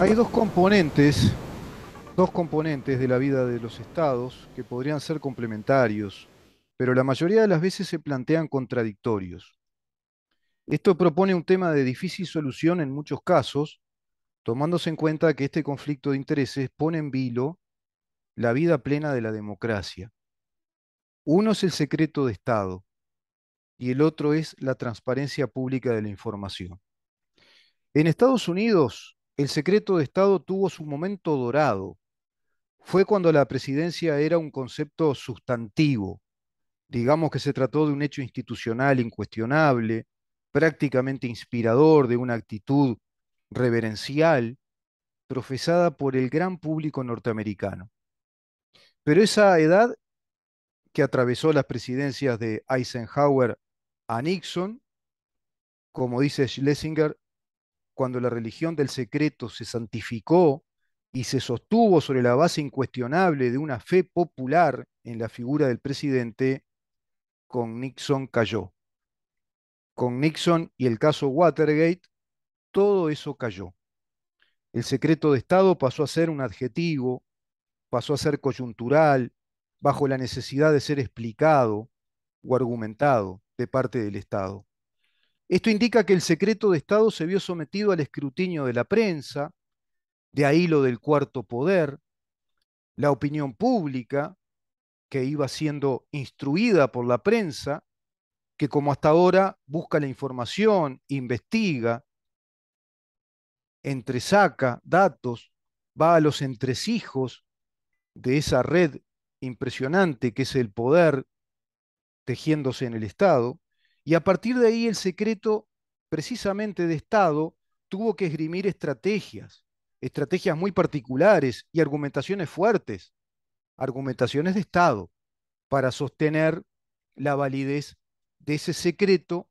Hay dos componentes, dos componentes de la vida de los estados que podrían ser complementarios, pero la mayoría de las veces se plantean contradictorios. Esto propone un tema de difícil solución en muchos casos, tomándose en cuenta que este conflicto de intereses pone en vilo la vida plena de la democracia. Uno es el secreto de Estado y el otro es la transparencia pública de la información. En Estados Unidos, el secreto de Estado tuvo su momento dorado. Fue cuando la presidencia era un concepto sustantivo. Digamos que se trató de un hecho institucional incuestionable, prácticamente inspirador de una actitud reverencial profesada por el gran público norteamericano. Pero esa edad que atravesó las presidencias de Eisenhower a Nixon, como dice Schlesinger, cuando la religión del secreto se santificó y se sostuvo sobre la base incuestionable de una fe popular en la figura del presidente, con Nixon cayó. Con Nixon y el caso Watergate, todo eso cayó. El secreto de Estado pasó a ser un adjetivo, pasó a ser coyuntural, bajo la necesidad de ser explicado o argumentado de parte del Estado. Esto indica que el secreto de Estado se vio sometido al escrutinio de la prensa, de ahí lo del cuarto poder, la opinión pública, que iba siendo instruida por la prensa, que como hasta ahora busca la información, investiga, entresaca datos, va a los entresijos de esa red impresionante que es el poder tejiéndose en el Estado. Y a partir de ahí el secreto precisamente de Estado tuvo que esgrimir estrategias, estrategias muy particulares y argumentaciones fuertes, argumentaciones de Estado, para sostener la validez de ese secreto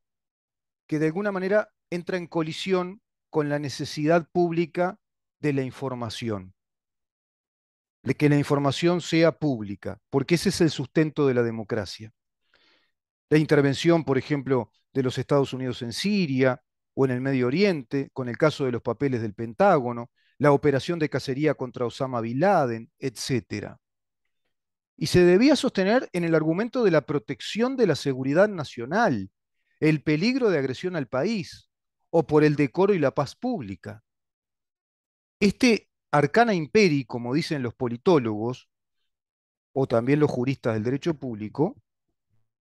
que de alguna manera entra en colisión con la necesidad pública de la información, de que la información sea pública, porque ese es el sustento de la democracia la intervención, por ejemplo, de los Estados Unidos en Siria o en el Medio Oriente, con el caso de los papeles del Pentágono, la operación de cacería contra Osama Bin Laden, etc. Y se debía sostener en el argumento de la protección de la seguridad nacional, el peligro de agresión al país, o por el decoro y la paz pública. Este arcana imperi, como dicen los politólogos, o también los juristas del derecho público,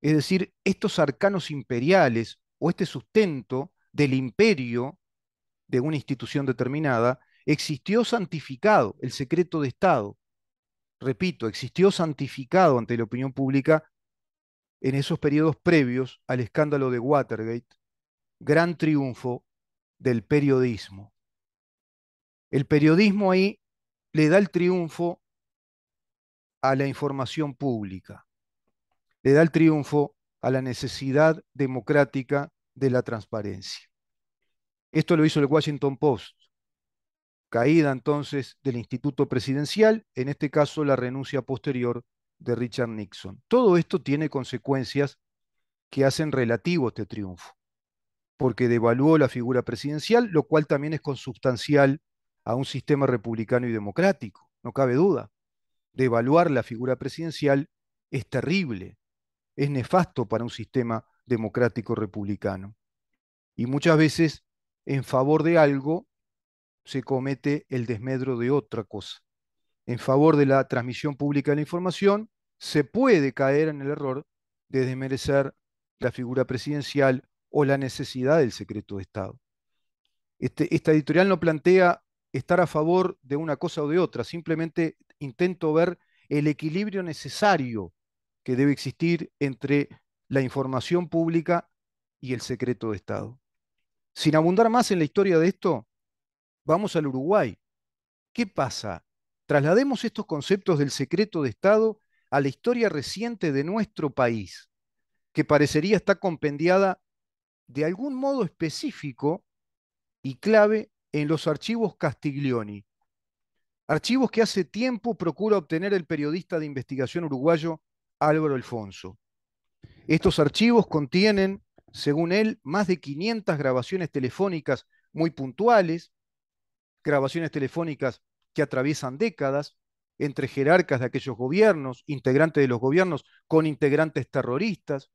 es decir, estos arcanos imperiales o este sustento del imperio de una institución determinada existió santificado, el secreto de Estado. Repito, existió santificado ante la opinión pública en esos periodos previos al escándalo de Watergate, gran triunfo del periodismo. El periodismo ahí le da el triunfo a la información pública le da el triunfo a la necesidad democrática de la transparencia. Esto lo hizo el Washington Post. Caída entonces del instituto presidencial, en este caso la renuncia posterior de Richard Nixon. Todo esto tiene consecuencias que hacen relativo este triunfo, porque devaluó la figura presidencial, lo cual también es consustancial a un sistema republicano y democrático, no cabe duda. Devaluar la figura presidencial es terrible, es nefasto para un sistema democrático republicano. Y muchas veces, en favor de algo, se comete el desmedro de otra cosa. En favor de la transmisión pública de la información, se puede caer en el error de desmerecer la figura presidencial o la necesidad del secreto de Estado. Este, esta editorial no plantea estar a favor de una cosa o de otra, simplemente intento ver el equilibrio necesario que debe existir entre la información pública y el secreto de Estado. Sin abundar más en la historia de esto, vamos al Uruguay. ¿Qué pasa? Traslademos estos conceptos del secreto de Estado a la historia reciente de nuestro país, que parecería estar compendiada de algún modo específico y clave en los archivos Castiglioni. Archivos que hace tiempo procura obtener el periodista de investigación uruguayo Álvaro Alfonso. Estos archivos contienen, según él, más de 500 grabaciones telefónicas muy puntuales, grabaciones telefónicas que atraviesan décadas entre jerarcas de aquellos gobiernos, integrantes de los gobiernos con integrantes terroristas,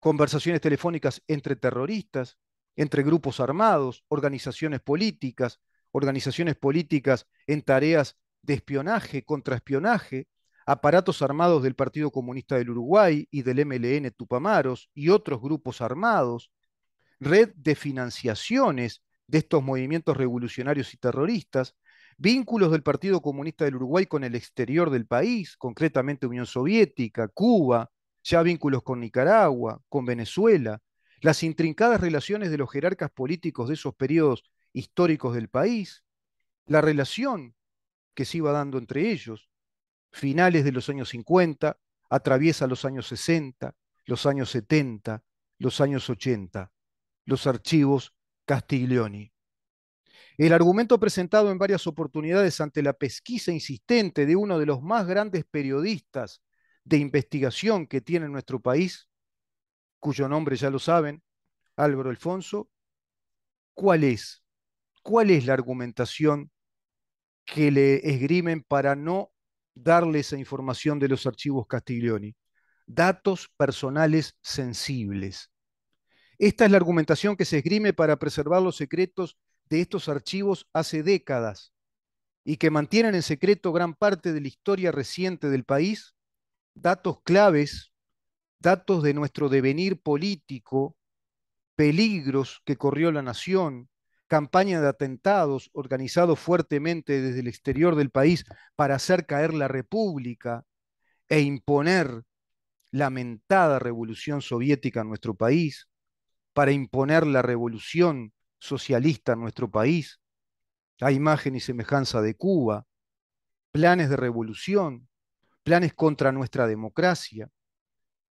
conversaciones telefónicas entre terroristas, entre grupos armados, organizaciones políticas, organizaciones políticas en tareas de espionaje, contraespionaje, aparatos armados del Partido Comunista del Uruguay y del MLN Tupamaros y otros grupos armados, red de financiaciones de estos movimientos revolucionarios y terroristas, vínculos del Partido Comunista del Uruguay con el exterior del país, concretamente Unión Soviética, Cuba, ya vínculos con Nicaragua, con Venezuela, las intrincadas relaciones de los jerarcas políticos de esos periodos históricos del país, la relación que se iba dando entre ellos, finales de los años 50, atraviesa los años 60, los años 70, los años 80, los archivos Castiglioni. El argumento presentado en varias oportunidades ante la pesquisa insistente de uno de los más grandes periodistas de investigación que tiene nuestro país, cuyo nombre ya lo saben, Álvaro Alfonso, ¿cuál es? ¿Cuál es la argumentación que le esgrimen para no darle esa información de los archivos Castiglioni. Datos personales sensibles. Esta es la argumentación que se esgrime para preservar los secretos de estos archivos hace décadas y que mantienen en secreto gran parte de la historia reciente del país, datos claves, datos de nuestro devenir político, peligros que corrió la nación, campaña de atentados organizado fuertemente desde el exterior del país para hacer caer la República e imponer lamentada revolución soviética en nuestro país, para imponer la revolución socialista en nuestro país, a imagen y semejanza de Cuba, planes de revolución, planes contra nuestra democracia,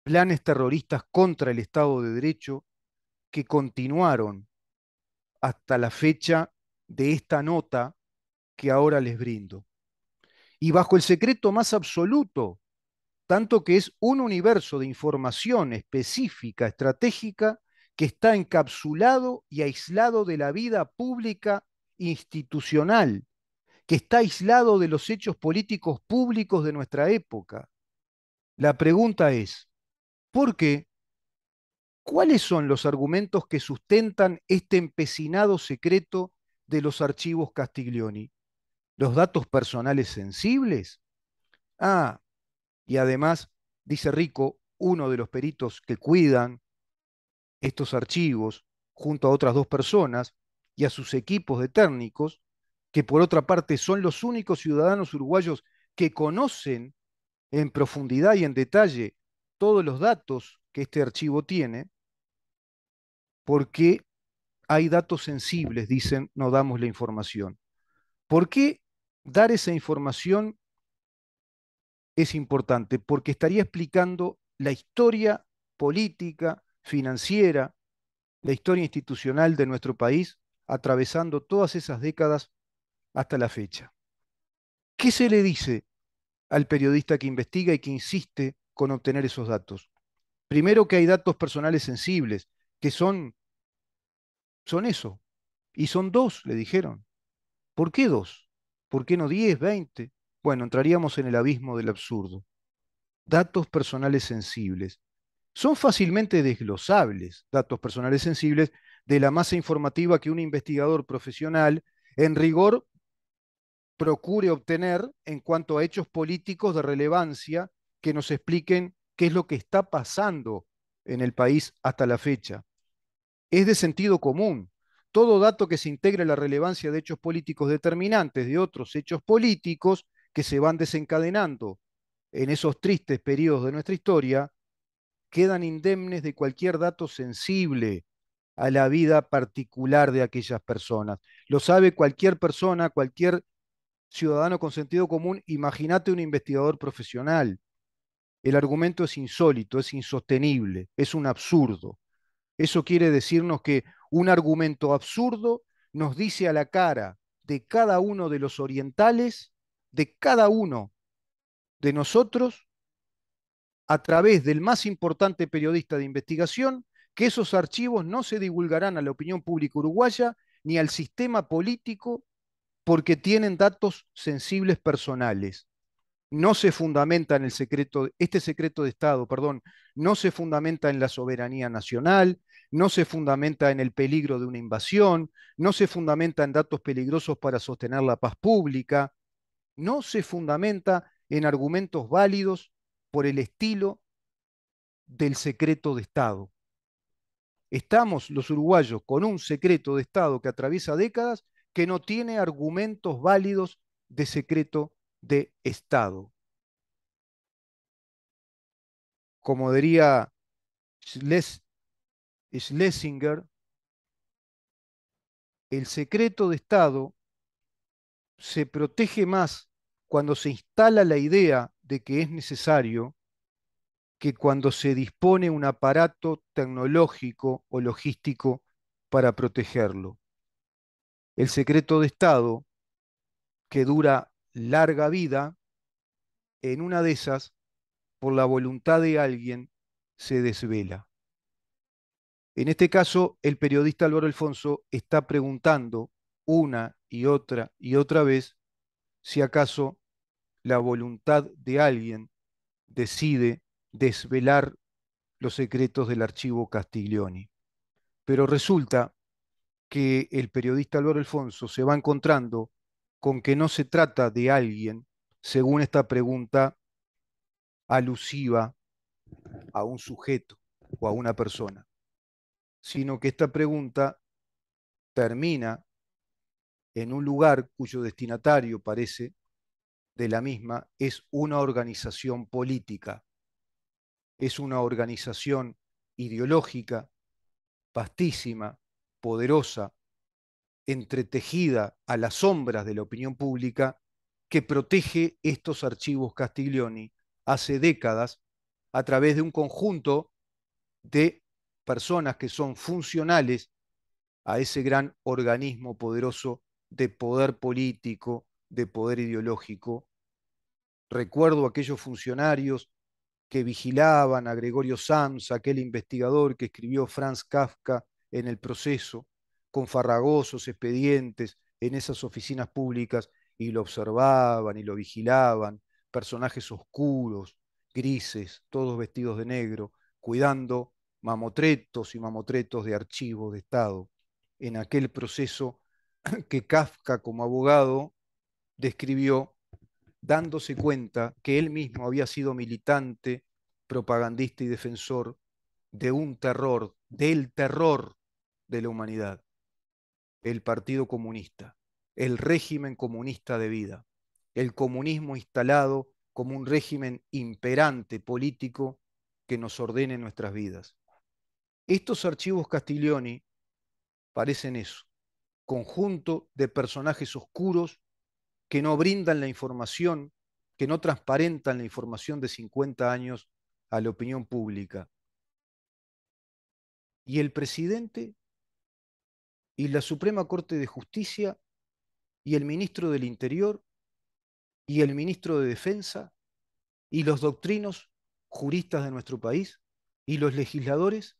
planes terroristas contra el Estado de Derecho que continuaron hasta la fecha de esta nota que ahora les brindo. Y bajo el secreto más absoluto, tanto que es un universo de información específica, estratégica, que está encapsulado y aislado de la vida pública institucional, que está aislado de los hechos políticos públicos de nuestra época. La pregunta es, ¿por qué ¿Cuáles son los argumentos que sustentan este empecinado secreto de los archivos Castiglioni? ¿Los datos personales sensibles? Ah, y además, dice Rico, uno de los peritos que cuidan estos archivos, junto a otras dos personas y a sus equipos de técnicos, que por otra parte son los únicos ciudadanos uruguayos que conocen en profundidad y en detalle todos los datos que este archivo tiene porque hay datos sensibles, dicen, no damos la información. ¿Por qué dar esa información es importante? Porque estaría explicando la historia política, financiera, la historia institucional de nuestro país, atravesando todas esas décadas hasta la fecha. ¿Qué se le dice al periodista que investiga y que insiste con obtener esos datos? Primero que hay datos personales sensibles, que son, son eso. Y son dos, le dijeron. ¿Por qué dos? ¿Por qué no 10, 20? Bueno, entraríamos en el abismo del absurdo. Datos personales sensibles. Son fácilmente desglosables datos personales sensibles de la masa informativa que un investigador profesional, en rigor, procure obtener en cuanto a hechos políticos de relevancia que nos expliquen qué es lo que está pasando en el país hasta la fecha. Es de sentido común. Todo dato que se integre la relevancia de hechos políticos determinantes de otros hechos políticos que se van desencadenando en esos tristes periodos de nuestra historia, quedan indemnes de cualquier dato sensible a la vida particular de aquellas personas. Lo sabe cualquier persona, cualquier ciudadano con sentido común. Imagínate un investigador profesional el argumento es insólito, es insostenible, es un absurdo. Eso quiere decirnos que un argumento absurdo nos dice a la cara de cada uno de los orientales, de cada uno de nosotros, a través del más importante periodista de investigación, que esos archivos no se divulgarán a la opinión pública uruguaya ni al sistema político porque tienen datos sensibles personales no se fundamenta en el secreto, este secreto de Estado, perdón, no se fundamenta en la soberanía nacional, no se fundamenta en el peligro de una invasión, no se fundamenta en datos peligrosos para sostener la paz pública, no se fundamenta en argumentos válidos por el estilo del secreto de Estado. Estamos los uruguayos con un secreto de Estado que atraviesa décadas que no tiene argumentos válidos de secreto de Estado. Como diría Schlesinger, el secreto de Estado se protege más cuando se instala la idea de que es necesario que cuando se dispone un aparato tecnológico o logístico para protegerlo. El secreto de Estado, que dura larga vida, en una de esas, por la voluntad de alguien, se desvela. En este caso, el periodista Álvaro Alfonso está preguntando una y otra y otra vez si acaso la voluntad de alguien decide desvelar los secretos del archivo Castiglioni. Pero resulta que el periodista Álvaro Alfonso se va encontrando con que no se trata de alguien, según esta pregunta alusiva a un sujeto o a una persona, sino que esta pregunta termina en un lugar cuyo destinatario parece de la misma es una organización política, es una organización ideológica vastísima, poderosa, entretejida a las sombras de la opinión pública que protege estos archivos Castiglioni hace décadas a través de un conjunto de personas que son funcionales a ese gran organismo poderoso de poder político, de poder ideológico. Recuerdo aquellos funcionarios que vigilaban a Gregorio Sams, aquel investigador que escribió Franz Kafka en el proceso, con farragosos expedientes en esas oficinas públicas y lo observaban y lo vigilaban, personajes oscuros, grises, todos vestidos de negro, cuidando mamotretos y mamotretos de archivos de Estado, en aquel proceso que Kafka como abogado describió dándose cuenta que él mismo había sido militante, propagandista y defensor de un terror, del terror de la humanidad el Partido Comunista, el régimen comunista de vida, el comunismo instalado como un régimen imperante político que nos ordene nuestras vidas. Estos archivos Castiglioni parecen eso, conjunto de personajes oscuros que no brindan la información, que no transparentan la información de 50 años a la opinión pública. Y el presidente y la Suprema Corte de Justicia y el ministro del Interior y el ministro de Defensa y los doctrinos juristas de nuestro país y los legisladores,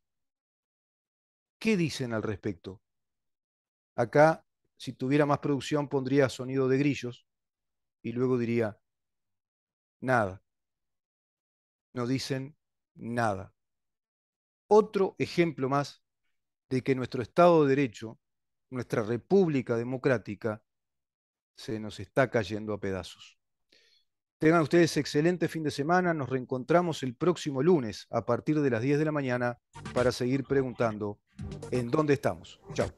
¿qué dicen al respecto? Acá, si tuviera más producción, pondría sonido de grillos y luego diría, nada. No dicen nada. Otro ejemplo más de que nuestro Estado de Derecho nuestra república democrática se nos está cayendo a pedazos. Tengan ustedes excelente fin de semana. Nos reencontramos el próximo lunes a partir de las 10 de la mañana para seguir preguntando en dónde estamos. Chao.